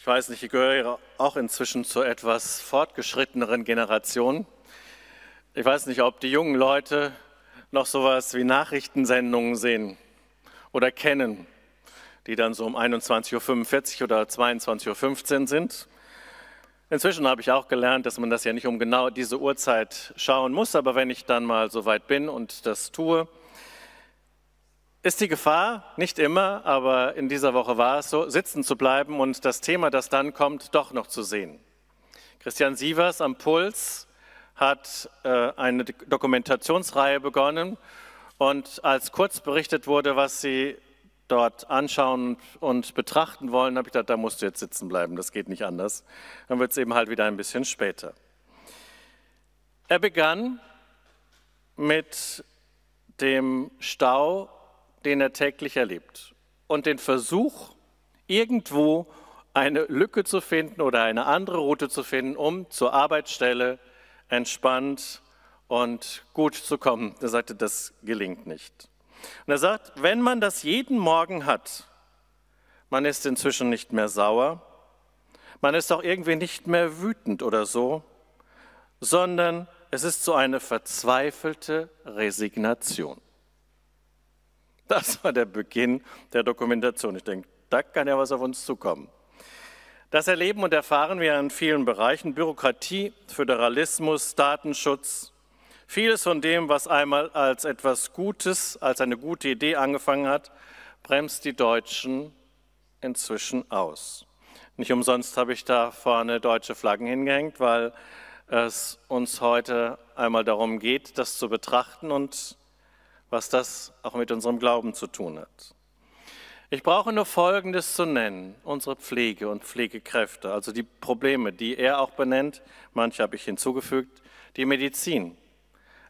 Ich weiß nicht, ich gehöre auch inzwischen zur etwas fortgeschritteneren Generation. Ich weiß nicht, ob die jungen Leute noch sowas wie Nachrichtensendungen sehen oder kennen, die dann so um 21.45 Uhr oder 22.15 Uhr sind. Inzwischen habe ich auch gelernt, dass man das ja nicht um genau diese Uhrzeit schauen muss, aber wenn ich dann mal so weit bin und das tue, ist die Gefahr, nicht immer, aber in dieser Woche war es so, sitzen zu bleiben und das Thema, das dann kommt, doch noch zu sehen. Christian Sievers am Puls hat äh, eine Dokumentationsreihe begonnen und als kurz berichtet wurde, was sie dort anschauen und betrachten wollen, habe ich gedacht, da musst du jetzt sitzen bleiben, das geht nicht anders. Dann wird es eben halt wieder ein bisschen später. Er begann mit dem Stau den er täglich erlebt und den Versuch, irgendwo eine Lücke zu finden oder eine andere Route zu finden, um zur Arbeitsstelle entspannt und gut zu kommen. Er sagte, das gelingt nicht. Und er sagt, wenn man das jeden Morgen hat, man ist inzwischen nicht mehr sauer, man ist auch irgendwie nicht mehr wütend oder so, sondern es ist so eine verzweifelte Resignation. Das war der Beginn der Dokumentation. Ich denke, da kann ja was auf uns zukommen. Das erleben und erfahren wir in vielen Bereichen. Bürokratie, Föderalismus, Datenschutz. Vieles von dem, was einmal als etwas Gutes, als eine gute Idee angefangen hat, bremst die Deutschen inzwischen aus. Nicht umsonst habe ich da vorne deutsche Flaggen hingehängt, weil es uns heute einmal darum geht, das zu betrachten und was das auch mit unserem Glauben zu tun hat. Ich brauche nur Folgendes zu nennen, unsere Pflege und Pflegekräfte, also die Probleme, die er auch benennt, manche habe ich hinzugefügt, die Medizin.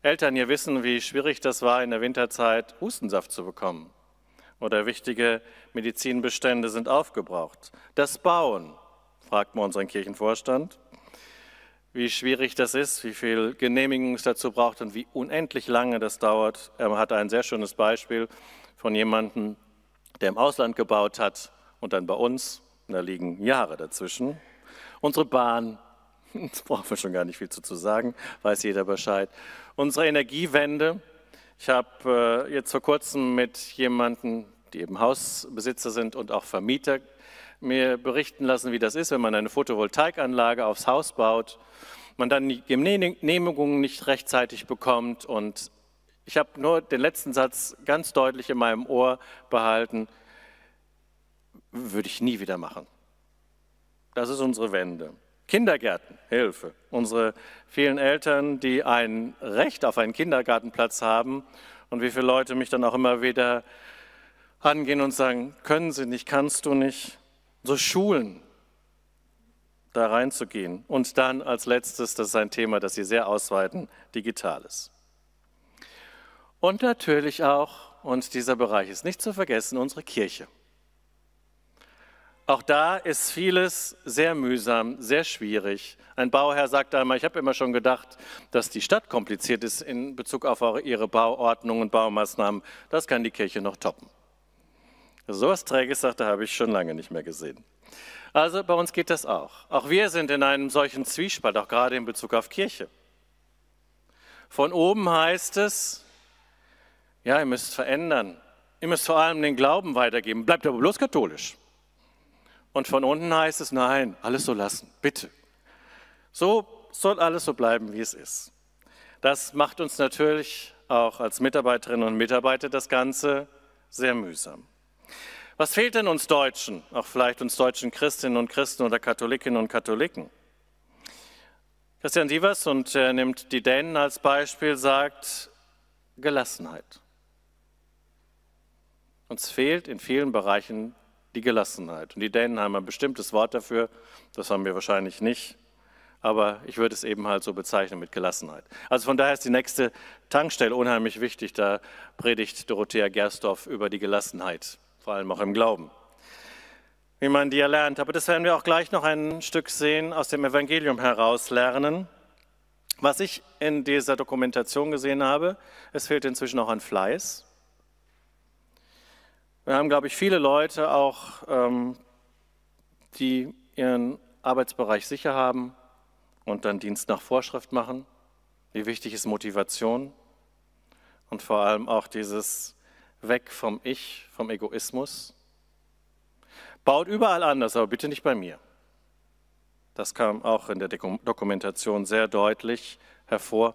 Eltern hier wissen, wie schwierig das war, in der Winterzeit Hustensaft zu bekommen. Oder wichtige Medizinbestände sind aufgebraucht. Das Bauen, fragt man unseren Kirchenvorstand wie schwierig das ist, wie viel Genehmigung es dazu braucht und wie unendlich lange das dauert. Er hat ein sehr schönes Beispiel von jemandem, der im Ausland gebaut hat und dann bei uns. Da liegen Jahre dazwischen. Unsere Bahn, das brauchen wir schon gar nicht viel zu, zu sagen, weiß jeder Bescheid. Unsere Energiewende. Ich habe äh, jetzt vor kurzem mit jemandem, die eben Hausbesitzer sind und auch Vermieter mir berichten lassen, wie das ist, wenn man eine Photovoltaikanlage aufs Haus baut, man dann die Genehmigungen nicht rechtzeitig bekommt. Und ich habe nur den letzten Satz ganz deutlich in meinem Ohr behalten, würde ich nie wieder machen. Das ist unsere Wende. Kindergärten, Hilfe. Unsere vielen Eltern, die ein Recht auf einen Kindergartenplatz haben und wie viele Leute mich dann auch immer wieder angehen und sagen, können Sie nicht, kannst du nicht unsere Schulen da reinzugehen. Und dann als letztes, das ist ein Thema, das Sie sehr ausweiten, Digitales. Und natürlich auch, und dieser Bereich ist nicht zu vergessen, unsere Kirche. Auch da ist vieles sehr mühsam, sehr schwierig. Ein Bauherr sagt einmal, ich habe immer schon gedacht, dass die Stadt kompliziert ist in Bezug auf ihre Bauordnung und Baumaßnahmen. Das kann die Kirche noch toppen. So was Träges, sagte, habe ich schon lange nicht mehr gesehen. Also bei uns geht das auch. Auch wir sind in einem solchen Zwiespalt, auch gerade in Bezug auf Kirche. Von oben heißt es, ja, ihr müsst verändern. Ihr müsst vor allem den Glauben weitergeben. Bleibt aber bloß katholisch. Und von unten heißt es, nein, alles so lassen, bitte. So soll alles so bleiben, wie es ist. Das macht uns natürlich auch als Mitarbeiterinnen und Mitarbeiter das Ganze sehr mühsam. Was fehlt denn uns Deutschen, auch vielleicht uns deutschen Christinnen und Christen oder Katholikinnen und Katholiken? Christian Sievers und er nimmt die Dänen als Beispiel, sagt Gelassenheit. Uns fehlt in vielen Bereichen die Gelassenheit. Und die Dänen haben ein bestimmtes Wort dafür, das haben wir wahrscheinlich nicht, aber ich würde es eben halt so bezeichnen mit Gelassenheit. Also von daher ist die nächste Tankstelle unheimlich wichtig, da predigt Dorothea Gerstorf über die Gelassenheit vor allem auch im Glauben, wie man die erlernt. Aber das werden wir auch gleich noch ein Stück sehen, aus dem Evangelium heraus lernen. Was ich in dieser Dokumentation gesehen habe, es fehlt inzwischen auch an Fleiß. Wir haben, glaube ich, viele Leute auch, ähm, die ihren Arbeitsbereich sicher haben und dann Dienst nach Vorschrift machen. Wie wichtig ist Motivation und vor allem auch dieses weg vom Ich, vom Egoismus. Baut überall anders, aber bitte nicht bei mir. Das kam auch in der Dokumentation sehr deutlich hervor.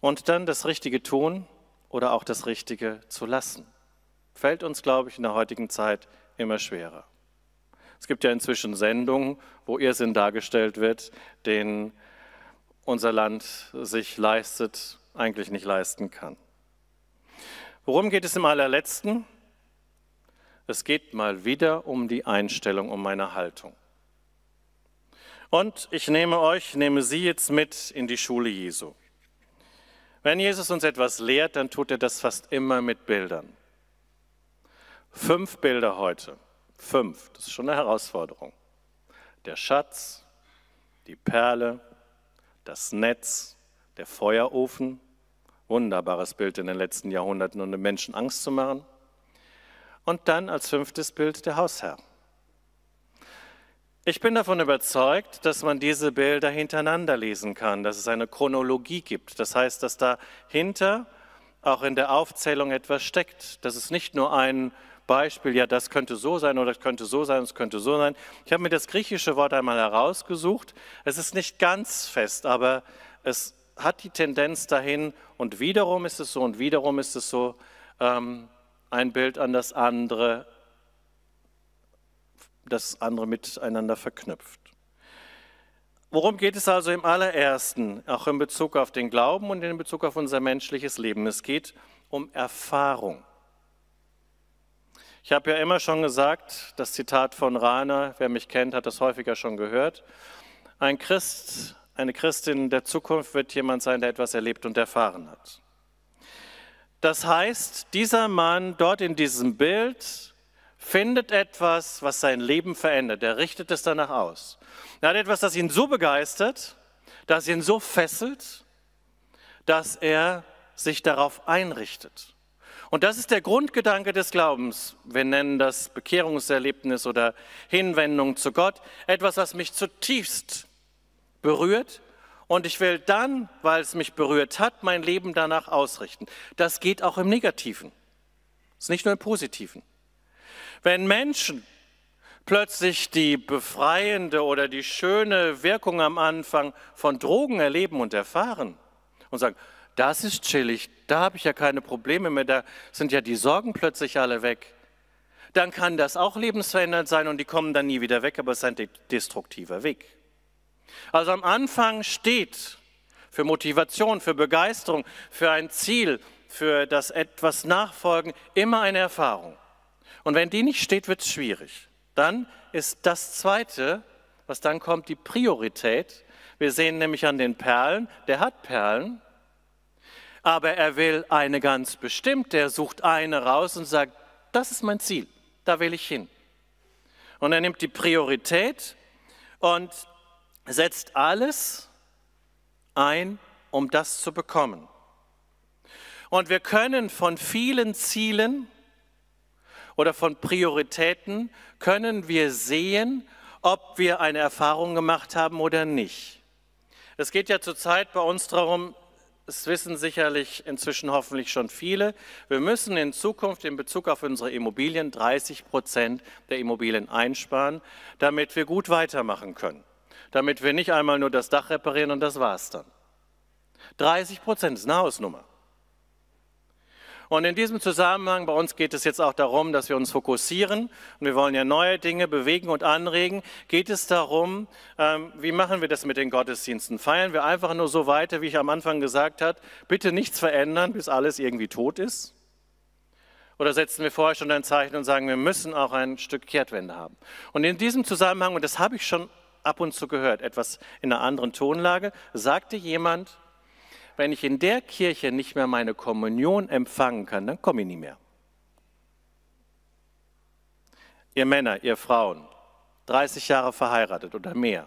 Und dann das Richtige tun oder auch das Richtige zu lassen. Fällt uns, glaube ich, in der heutigen Zeit immer schwerer. Es gibt ja inzwischen Sendungen, wo Irrsinn dargestellt wird, den unser Land sich leistet, eigentlich nicht leisten kann. Worum geht es im allerletzten? Es geht mal wieder um die Einstellung, um meine Haltung. Und ich nehme euch, nehme sie jetzt mit in die Schule Jesu. Wenn Jesus uns etwas lehrt, dann tut er das fast immer mit Bildern. Fünf Bilder heute. Fünf, das ist schon eine Herausforderung. Der Schatz, die Perle, das Netz, der Feuerofen, Wunderbares Bild in den letzten Jahrhunderten, um den Menschen Angst zu machen. Und dann als fünftes Bild der Hausherr. Ich bin davon überzeugt, dass man diese Bilder hintereinander lesen kann, dass es eine Chronologie gibt. Das heißt, dass dahinter auch in der Aufzählung etwas steckt, dass es nicht nur ein Beispiel, ja, das könnte so sein oder das könnte so sein, das könnte so sein. Ich habe mir das griechische Wort einmal herausgesucht. Es ist nicht ganz fest, aber es hat die Tendenz dahin und wiederum ist es so und wiederum ist es so, ähm, ein Bild an das andere, das andere miteinander verknüpft. Worum geht es also im allerersten, auch in Bezug auf den Glauben und in Bezug auf unser menschliches Leben? Es geht um Erfahrung. Ich habe ja immer schon gesagt, das Zitat von Rahner, wer mich kennt, hat das häufiger schon gehört, ein Christ eine Christin der Zukunft wird jemand sein, der etwas erlebt und erfahren hat. Das heißt, dieser Mann dort in diesem Bild findet etwas, was sein Leben verändert. Er richtet es danach aus. Er hat etwas, das ihn so begeistert, das ihn so fesselt, dass er sich darauf einrichtet. Und das ist der Grundgedanke des Glaubens. Wir nennen das Bekehrungserlebnis oder Hinwendung zu Gott. Etwas, was mich zutiefst berührt und ich will dann, weil es mich berührt hat, mein Leben danach ausrichten. Das geht auch im Negativen. Das ist nicht nur im Positiven. Wenn Menschen plötzlich die befreiende oder die schöne Wirkung am Anfang von Drogen erleben und erfahren und sagen, das ist chillig, da habe ich ja keine Probleme mehr, da sind ja die Sorgen plötzlich alle weg, dann kann das auch lebensverändernd sein und die kommen dann nie wieder weg, aber es ist ein destruktiver Weg. Also am Anfang steht für Motivation, für Begeisterung, für ein Ziel, für das etwas Nachfolgen immer eine Erfahrung. Und wenn die nicht steht, wird es schwierig. Dann ist das Zweite, was dann kommt, die Priorität. Wir sehen nämlich an den Perlen, der hat Perlen, aber er will eine ganz bestimmt, der sucht eine raus und sagt, das ist mein Ziel, da will ich hin. Und er nimmt die Priorität und setzt alles ein, um das zu bekommen. Und wir können von vielen Zielen oder von Prioritäten, können wir sehen, ob wir eine Erfahrung gemacht haben oder nicht. Es geht ja zurzeit bei uns darum, es wissen sicherlich inzwischen hoffentlich schon viele, wir müssen in Zukunft in Bezug auf unsere Immobilien 30 Prozent der Immobilien einsparen, damit wir gut weitermachen können damit wir nicht einmal nur das Dach reparieren und das war's dann. 30 Prozent ist eine Hausnummer. Und in diesem Zusammenhang bei uns geht es jetzt auch darum, dass wir uns fokussieren und wir wollen ja neue Dinge bewegen und anregen. Geht es darum, ähm, wie machen wir das mit den Gottesdiensten? Feiern wir einfach nur so weiter, wie ich am Anfang gesagt habe, bitte nichts verändern, bis alles irgendwie tot ist? Oder setzen wir vorher schon ein Zeichen und sagen, wir müssen auch ein Stück Kehrtwende haben? Und in diesem Zusammenhang, und das habe ich schon ab und zu gehört, etwas in einer anderen Tonlage, sagte jemand, wenn ich in der Kirche nicht mehr meine Kommunion empfangen kann, dann komme ich nie mehr. Ihr Männer, ihr Frauen, 30 Jahre verheiratet oder mehr.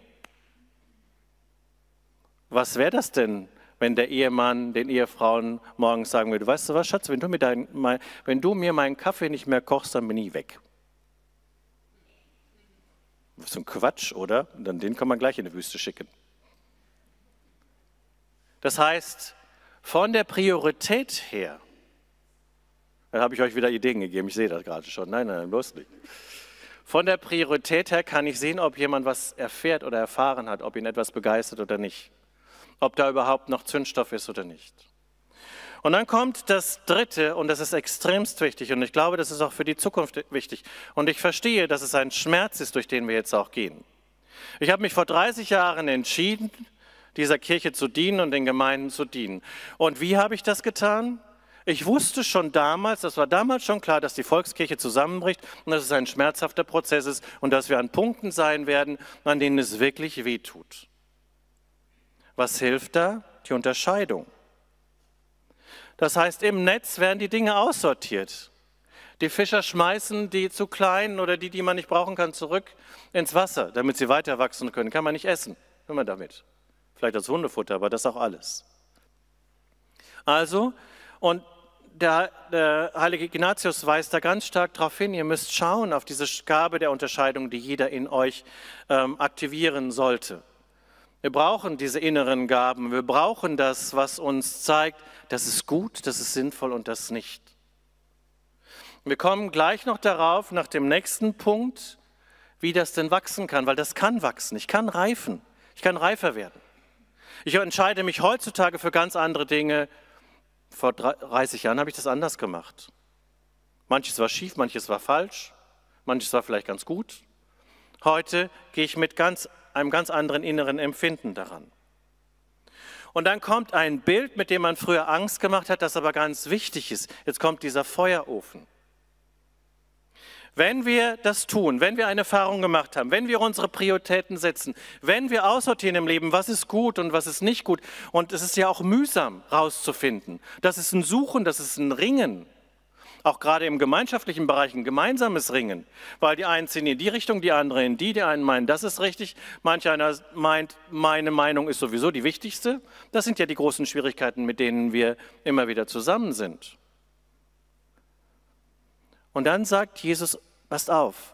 Was wäre das denn, wenn der Ehemann den Ehefrauen morgens sagen würde, weißt du was, Schatz, wenn du mir, dein, mein, wenn du mir meinen Kaffee nicht mehr kochst, dann bin ich weg. So ein Quatsch, oder? Und dann den kann man gleich in die Wüste schicken. Das heißt, von der Priorität her, da habe ich euch wieder Ideen gegeben, ich sehe das gerade schon. Nein, nein, bloß nicht. Von der Priorität her kann ich sehen, ob jemand was erfährt oder erfahren hat, ob ihn etwas begeistert oder nicht, ob da überhaupt noch Zündstoff ist oder nicht. Und dann kommt das Dritte, und das ist extremst wichtig, und ich glaube, das ist auch für die Zukunft wichtig. Und ich verstehe, dass es ein Schmerz ist, durch den wir jetzt auch gehen. Ich habe mich vor 30 Jahren entschieden, dieser Kirche zu dienen und den Gemeinden zu dienen. Und wie habe ich das getan? Ich wusste schon damals, das war damals schon klar, dass die Volkskirche zusammenbricht und dass es ein schmerzhafter Prozess ist und dass wir an Punkten sein werden, an denen es wirklich wehtut. Was hilft da? Die Unterscheidung. Das heißt, im Netz werden die Dinge aussortiert. Die Fischer schmeißen die zu kleinen oder die, die man nicht brauchen kann, zurück ins Wasser, damit sie weiter wachsen können. Kann man nicht essen, wenn man damit. Vielleicht als Hundefutter, aber das auch alles. Also, und der, der, heilige Ignatius weist da ganz stark darauf hin, ihr müsst schauen auf diese Gabe der Unterscheidung, die jeder in euch ähm, aktivieren sollte. Wir brauchen diese inneren Gaben. Wir brauchen das, was uns zeigt, das ist gut, das ist sinnvoll und das nicht. Wir kommen gleich noch darauf, nach dem nächsten Punkt, wie das denn wachsen kann, weil das kann wachsen. Ich kann reifen. Ich kann reifer werden. Ich entscheide mich heutzutage für ganz andere Dinge. Vor 30 Jahren habe ich das anders gemacht. Manches war schief, manches war falsch, manches war vielleicht ganz gut. Heute gehe ich mit ganz einem ganz anderen inneren Empfinden daran. Und dann kommt ein Bild, mit dem man früher Angst gemacht hat, das aber ganz wichtig ist. Jetzt kommt dieser Feuerofen. Wenn wir das tun, wenn wir eine Erfahrung gemacht haben, wenn wir unsere Prioritäten setzen, wenn wir aussortieren im Leben, was ist gut und was ist nicht gut, und es ist ja auch mühsam rauszufinden, das ist ein Suchen, das ist ein Ringen, auch gerade im gemeinschaftlichen Bereich ein gemeinsames Ringen, weil die einen ziehen in die Richtung, die anderen in die, die einen meinen, das ist richtig, manch einer meint, meine Meinung ist sowieso die wichtigste. Das sind ja die großen Schwierigkeiten, mit denen wir immer wieder zusammen sind. Und dann sagt Jesus, passt auf,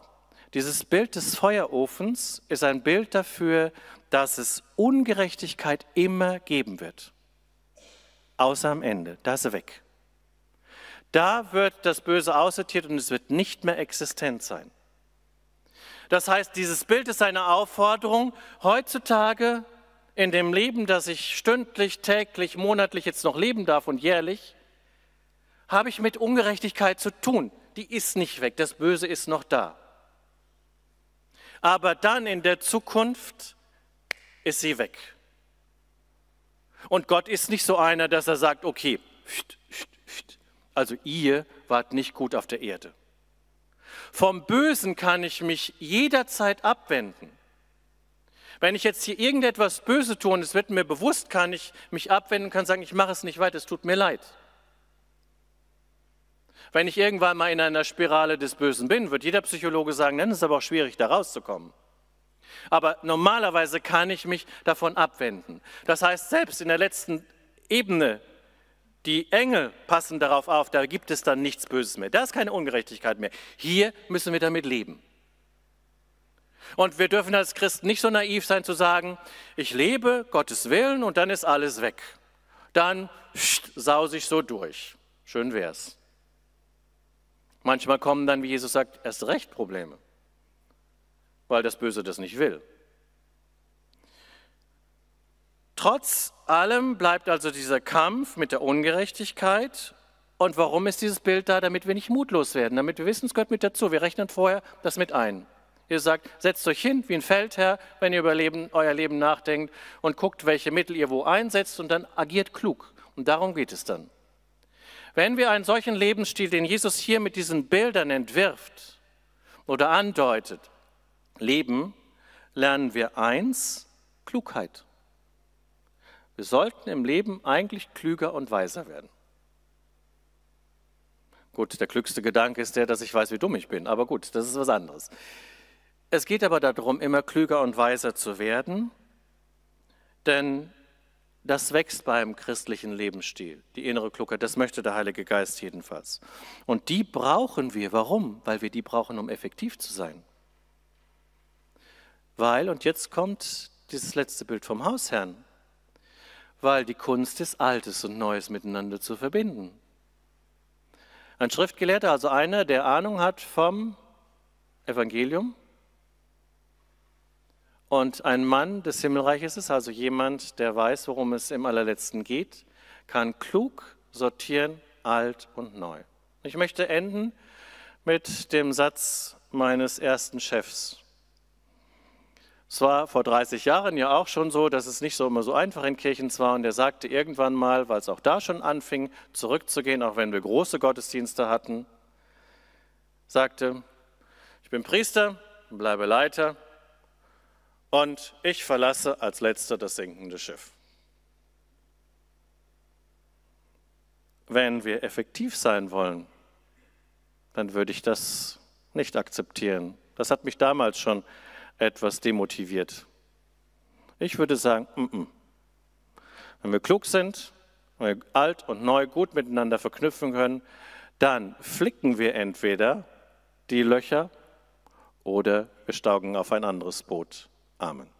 dieses Bild des Feuerofens ist ein Bild dafür, dass es Ungerechtigkeit immer geben wird. Außer am Ende, da ist sie weg. Da wird das Böse aussortiert und es wird nicht mehr existent sein. Das heißt, dieses Bild ist eine Aufforderung, heutzutage in dem Leben, das ich stündlich, täglich, monatlich jetzt noch leben darf und jährlich, habe ich mit Ungerechtigkeit zu tun. Die ist nicht weg, das Böse ist noch da. Aber dann in der Zukunft ist sie weg. Und Gott ist nicht so einer, dass er sagt, okay, pst, pst, pst, also ihr wart nicht gut auf der Erde. Vom Bösen kann ich mich jederzeit abwenden. Wenn ich jetzt hier irgendetwas Böse tue und es wird mir bewusst, kann ich mich abwenden, kann sagen, ich mache es nicht weiter, es tut mir leid. Wenn ich irgendwann mal in einer Spirale des Bösen bin, wird jeder Psychologe sagen, dann ist es aber auch schwierig, da rauszukommen. Aber normalerweise kann ich mich davon abwenden. Das heißt, selbst in der letzten Ebene die Engel passen darauf auf, da gibt es dann nichts Böses mehr. Da ist keine Ungerechtigkeit mehr. Hier müssen wir damit leben. Und wir dürfen als Christen nicht so naiv sein zu sagen, ich lebe Gottes Willen und dann ist alles weg. Dann pst, ich so durch. Schön wär's. Manchmal kommen dann, wie Jesus sagt, erst recht Probleme, weil das Böse das nicht will. Trotz allem bleibt also dieser Kampf mit der Ungerechtigkeit. Und warum ist dieses Bild da? Damit wir nicht mutlos werden, damit wir wissen, es gehört mit dazu. Wir rechnen vorher das mit ein. Ihr sagt, setzt euch hin wie ein Feldherr, wenn ihr über Leben, euer Leben nachdenkt und guckt, welche Mittel ihr wo einsetzt und dann agiert klug. Und darum geht es dann. Wenn wir einen solchen Lebensstil, den Jesus hier mit diesen Bildern entwirft oder andeutet, leben, lernen wir eins, Klugheit. Wir sollten im Leben eigentlich klüger und weiser werden. Gut, der klügste Gedanke ist der, dass ich weiß, wie dumm ich bin, aber gut, das ist was anderes. Es geht aber darum, immer klüger und weiser zu werden, denn das wächst beim christlichen Lebensstil, die innere Klugheit, das möchte der Heilige Geist jedenfalls. Und die brauchen wir. Warum? Weil wir die brauchen, um effektiv zu sein. Weil, und jetzt kommt dieses letzte Bild vom Hausherrn, weil die Kunst ist, Altes und Neues miteinander zu verbinden. Ein Schriftgelehrter, also einer, der Ahnung hat vom Evangelium und ein Mann des Himmelreiches ist, also jemand, der weiß, worum es im allerletzten geht, kann klug sortieren, alt und neu. Ich möchte enden mit dem Satz meines ersten Chefs, es war vor 30 Jahren ja auch schon so, dass es nicht so immer so einfach in Kirchen war. Und er sagte irgendwann mal, weil es auch da schon anfing, zurückzugehen, auch wenn wir große Gottesdienste hatten, sagte, ich bin Priester, bleibe Leiter und ich verlasse als letzter das sinkende Schiff. Wenn wir effektiv sein wollen, dann würde ich das nicht akzeptieren. Das hat mich damals schon etwas demotiviert? Ich würde sagen, mm -mm. wenn wir klug sind, wenn wir alt und neu gut miteinander verknüpfen können, dann flicken wir entweder die Löcher oder wir staugen auf ein anderes Boot. Amen.